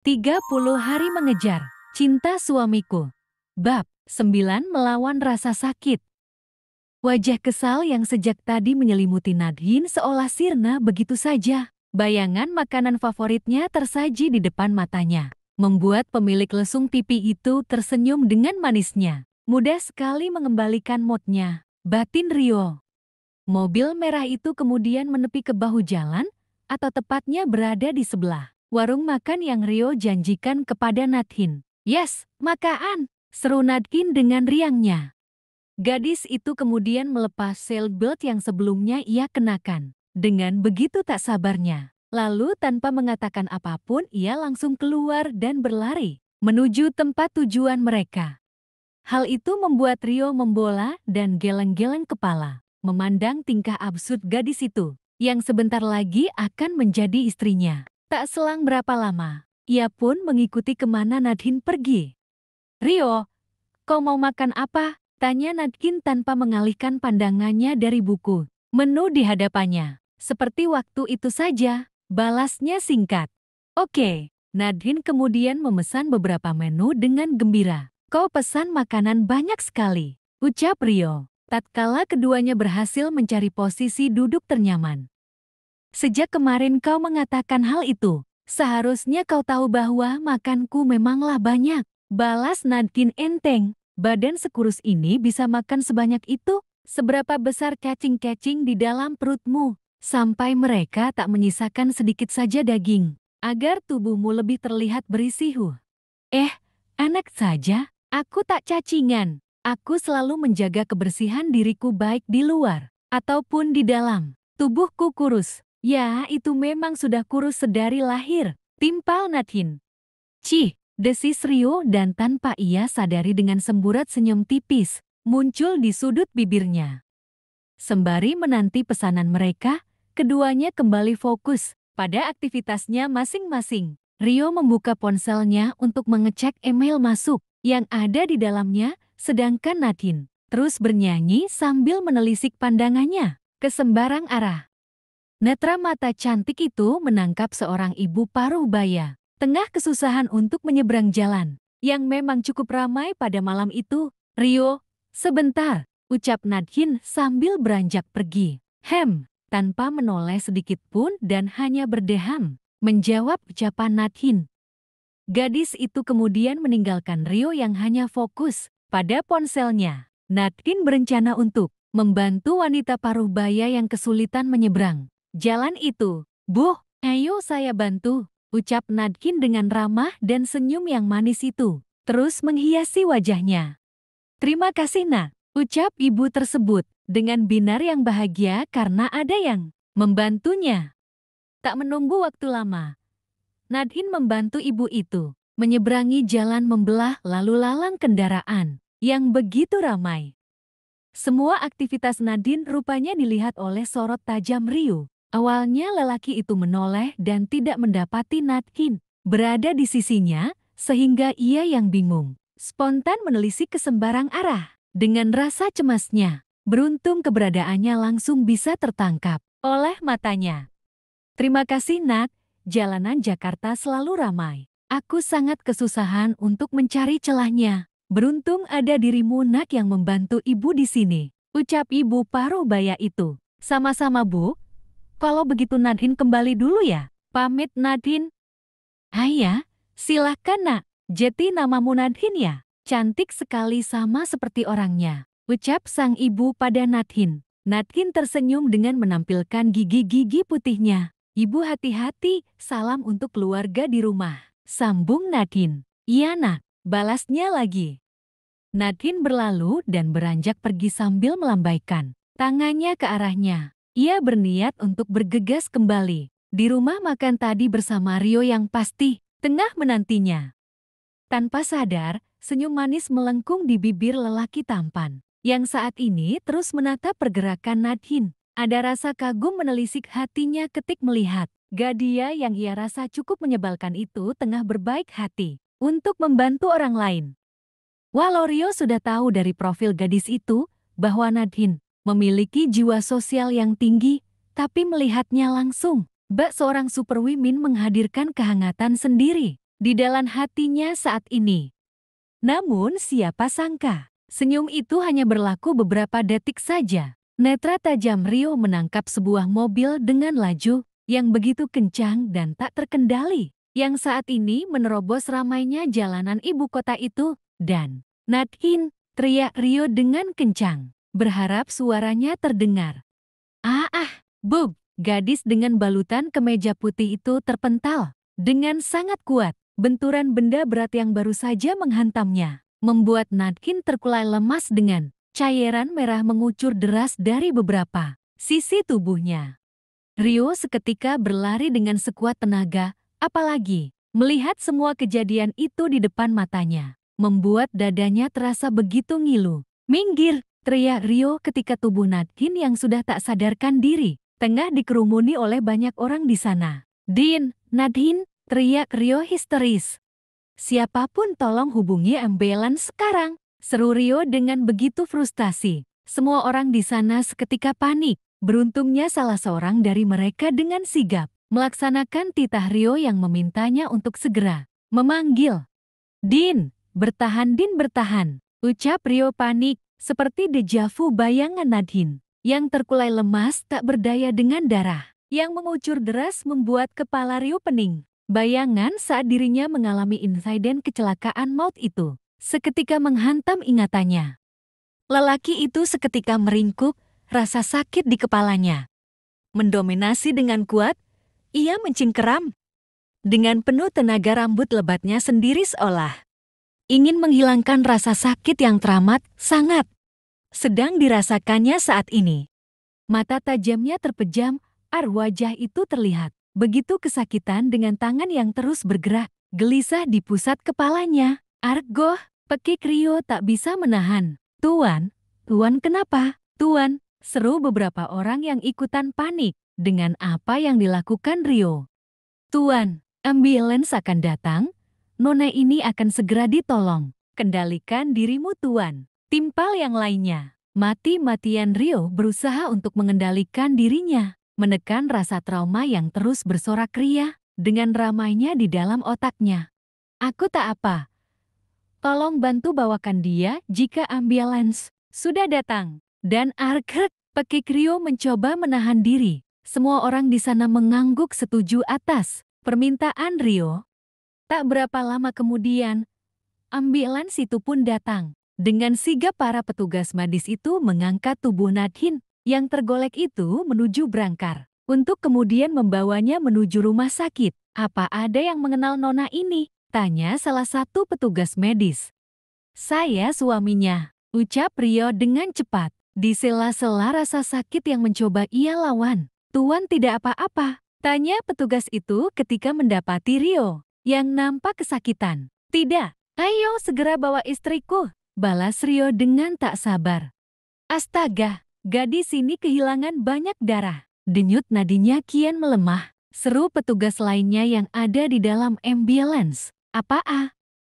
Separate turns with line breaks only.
30 hari mengejar cinta suamiku. Bab 9 melawan rasa sakit. Wajah kesal yang sejak tadi menyelimuti Nadine seolah sirna begitu saja. Bayangan makanan favoritnya tersaji di depan matanya, membuat pemilik lesung pipi itu tersenyum dengan manisnya. Mudah sekali mengembalikan moodnya. Batin Rio. Mobil merah itu kemudian menepi ke bahu jalan, atau tepatnya berada di sebelah warung makan yang Rio janjikan kepada Nathin. Yes, makaan, seru Nathin dengan riangnya. Gadis itu kemudian melepas belt yang sebelumnya ia kenakan. Dengan begitu tak sabarnya. Lalu tanpa mengatakan apapun, ia langsung keluar dan berlari menuju tempat tujuan mereka. Hal itu membuat Rio membola dan geleng-geleng kepala, memandang tingkah absurd gadis itu, yang sebentar lagi akan menjadi istrinya. Tak selang berapa lama, ia pun mengikuti kemana Nadhin pergi. Rio, kau mau makan apa? Tanya Nadkin tanpa mengalihkan pandangannya dari buku. Menu di hadapannya. Seperti waktu itu saja, balasnya singkat. Oke, Nadhin kemudian memesan beberapa menu dengan gembira. Kau pesan makanan banyak sekali, ucap Rio. Tatkala keduanya berhasil mencari posisi duduk ternyaman, Sejak kemarin kau mengatakan hal itu. Seharusnya kau tahu bahwa makanku memanglah banyak. Balas Nantin enteng. Badan sekurus ini bisa makan sebanyak itu? Seberapa besar cacing-cacing di dalam perutmu? Sampai mereka tak menyisakan sedikit saja daging. Agar tubuhmu lebih terlihat berisi huh. Eh, anak saja. Aku tak cacingan. Aku selalu menjaga kebersihan diriku baik di luar ataupun di dalam. Tubuhku kurus, Ya, itu memang sudah kurus sedari lahir, timpal Nathin. Cih, desis Rio dan tanpa ia sadari dengan semburat senyum tipis, muncul di sudut bibirnya. Sembari menanti pesanan mereka, keduanya kembali fokus pada aktivitasnya masing-masing. Rio membuka ponselnya untuk mengecek email masuk yang ada di dalamnya, sedangkan Nathin terus bernyanyi sambil menelisik pandangannya ke sembarang arah. Netra mata cantik itu menangkap seorang ibu paruh baya, tengah kesusahan untuk menyeberang jalan, yang memang cukup ramai pada malam itu. Rio, sebentar, ucap Nadhin sambil beranjak pergi. Hem, tanpa menoleh sedikit pun dan hanya berdeham, menjawab ucapan Nadhin. Gadis itu kemudian meninggalkan Rio yang hanya fokus pada ponselnya. Nadine berencana untuk membantu wanita paruh baya yang kesulitan menyeberang. Jalan itu, bu. ayo saya bantu, ucap Nadkin dengan ramah dan senyum yang manis itu, terus menghiasi wajahnya. Terima kasih nak, ucap ibu tersebut, dengan binar yang bahagia karena ada yang membantunya. Tak menunggu waktu lama, Nadhin membantu ibu itu, menyeberangi jalan membelah lalu lalang kendaraan, yang begitu ramai. Semua aktivitas Nadine rupanya dilihat oleh sorot tajam Ryu, Awalnya lelaki itu menoleh dan tidak mendapati Nat Hin berada di sisinya, sehingga ia yang bingung. Spontan menelisik ke sembarang arah. Dengan rasa cemasnya, beruntung keberadaannya langsung bisa tertangkap oleh matanya. Terima kasih Nat, jalanan Jakarta selalu ramai. Aku sangat kesusahan untuk mencari celahnya. Beruntung ada dirimu Nak yang membantu ibu di sini. Ucap ibu paruh baya itu. Sama-sama bu, kalau begitu Nadine kembali dulu ya. Pamit Nadine. Ayah, iya. silahkan nak. Jeti namamu Nadine ya. Cantik sekali sama seperti orangnya. Ucap sang ibu pada Nadine. Nadine tersenyum dengan menampilkan gigi-gigi putihnya. Ibu hati-hati, salam untuk keluarga di rumah. Sambung Nadine. Iya nak, balasnya lagi. Nadine berlalu dan beranjak pergi sambil melambaikan tangannya ke arahnya. Ia berniat untuk bergegas kembali di rumah makan tadi bersama Rio yang pasti tengah menantinya. Tanpa sadar, senyum manis melengkung di bibir lelaki tampan yang saat ini terus menata pergerakan Nadhin. Ada rasa kagum menelisik hatinya ketik melihat Gadia yang ia rasa cukup menyebalkan itu tengah berbaik hati untuk membantu orang lain. Walau Rio sudah tahu dari profil gadis itu bahwa Nadhin memiliki jiwa sosial yang tinggi, tapi melihatnya langsung. Bak seorang superwomen menghadirkan kehangatan sendiri di dalam hatinya saat ini. Namun siapa sangka, senyum itu hanya berlaku beberapa detik saja. Netra tajam Rio menangkap sebuah mobil dengan laju yang begitu kencang dan tak terkendali, yang saat ini menerobos ramainya jalanan ibu kota itu, dan Nathin teriak Rio dengan kencang berharap suaranya terdengar. Ah ah, Bob, gadis dengan balutan kemeja putih itu terpental. Dengan sangat kuat, benturan benda berat yang baru saja menghantamnya, membuat Nadkin terkulai lemas dengan cairan merah mengucur deras dari beberapa sisi tubuhnya. Rio seketika berlari dengan sekuat tenaga, apalagi melihat semua kejadian itu di depan matanya, membuat dadanya terasa begitu ngilu. Minggir, Teriak Rio ketika tubuh Nadine yang sudah tak sadarkan diri, tengah dikerumuni oleh banyak orang di sana. Din, Nadine, teriak Rio histeris. Siapapun tolong hubungi ambulans sekarang, seru Rio dengan begitu frustasi. Semua orang di sana seketika panik. Beruntungnya salah seorang dari mereka dengan sigap melaksanakan titah Rio yang memintanya untuk segera memanggil. Din, bertahan Din bertahan, ucap Rio panik seperti dejavu bayangan Nadhin, yang terkulai lemas tak berdaya dengan darah, yang mengucur deras membuat kepala Rio pening. Bayangan saat dirinya mengalami insiden kecelakaan maut itu, seketika menghantam ingatannya. Lelaki itu seketika meringkuk, rasa sakit di kepalanya. Mendominasi dengan kuat, ia mencingkeram. Dengan penuh tenaga rambut lebatnya sendiri seolah ingin menghilangkan rasa sakit yang teramat sangat sedang dirasakannya saat ini. Mata tajamnya terpejam, ar wajah itu terlihat. Begitu kesakitan dengan tangan yang terus bergerak, gelisah di pusat kepalanya. Argo, pekik Rio tak bisa menahan. Tuan, Tuan kenapa? Tuan, seru beberapa orang yang ikutan panik dengan apa yang dilakukan Rio. Tuan, ambulans akan datang, nona ini akan segera ditolong. Kendalikan dirimu tuan. Timpal yang lainnya. Mati-matian Rio berusaha untuk mengendalikan dirinya, menekan rasa trauma yang terus bersorak ria dengan ramainya di dalam otaknya. Aku tak apa. Tolong bantu bawakan dia jika ambulans sudah datang. Dan Arkrek, pekik Rio mencoba menahan diri. Semua orang di sana mengangguk setuju atas permintaan Rio Tak berapa lama kemudian, ambulans itu pun datang. Dengan sigap para petugas medis itu mengangkat tubuh Nadhin yang tergolek itu menuju Brangkar. Untuk kemudian membawanya menuju rumah sakit. Apa ada yang mengenal Nona ini? Tanya salah satu petugas medis. Saya suaminya, ucap Rio dengan cepat. Di sela-sela rasa sakit yang mencoba ia lawan. Tuan tidak apa-apa, tanya petugas itu ketika mendapati Rio yang nampak kesakitan. Tidak, ayo segera bawa istriku, balas Rio dengan tak sabar. Astaga, gadis ini kehilangan banyak darah. Denyut nadinya kian melemah. Seru petugas lainnya yang ada di dalam ambulans. Apa ah?